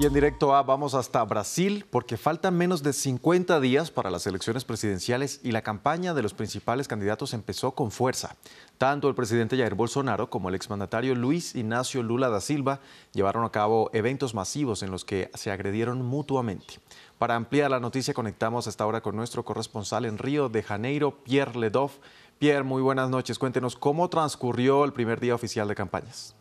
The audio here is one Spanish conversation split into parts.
Y en directo A vamos hasta Brasil porque faltan menos de 50 días para las elecciones presidenciales y la campaña de los principales candidatos empezó con fuerza. Tanto el presidente Jair Bolsonaro como el exmandatario Luis Ignacio Lula da Silva llevaron a cabo eventos masivos en los que se agredieron mutuamente. Para ampliar la noticia conectamos hasta ahora con nuestro corresponsal en Río de Janeiro, Pierre Ledoff. Pierre, muy buenas noches. Cuéntenos cómo transcurrió el primer día oficial de campañas.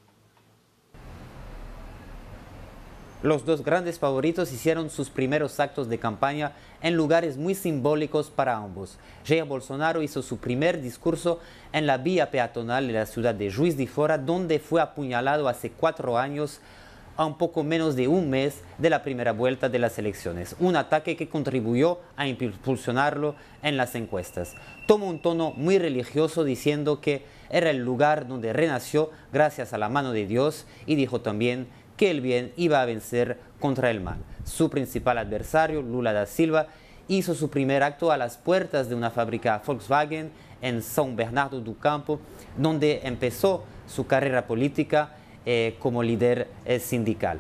Los dos grandes favoritos hicieron sus primeros actos de campaña en lugares muy simbólicos para ambos. Jair Bolsonaro hizo su primer discurso en la vía peatonal de la ciudad de Juiz de Fora, donde fue apuñalado hace cuatro años, a un poco menos de un mes de la primera vuelta de las elecciones. Un ataque que contribuyó a impulsionarlo en las encuestas. Tomó un tono muy religioso diciendo que era el lugar donde renació gracias a la mano de Dios y dijo también que el bien iba a vencer contra el mal. Su principal adversario, Lula da Silva, hizo su primer acto a las puertas de una fábrica Volkswagen en São Bernardo do Campo, donde empezó su carrera política eh, como líder eh, sindical.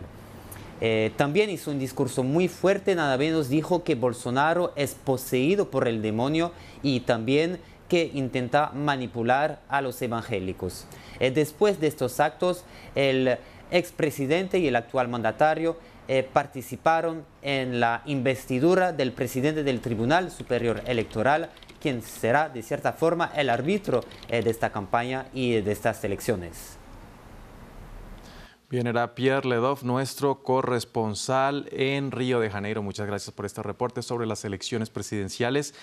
Eh, también hizo un discurso muy fuerte, nada menos dijo que Bolsonaro es poseído por el demonio y también que intenta manipular a los evangélicos. después de estos actos, el expresidente y el actual mandatario eh, participaron en la investidura del presidente del Tribunal Superior Electoral, quien será de cierta forma el árbitro eh, de esta campaña y de estas elecciones. Bien, era Pierre Ledoff, nuestro corresponsal en Río de Janeiro. Muchas gracias por este reporte sobre las elecciones presidenciales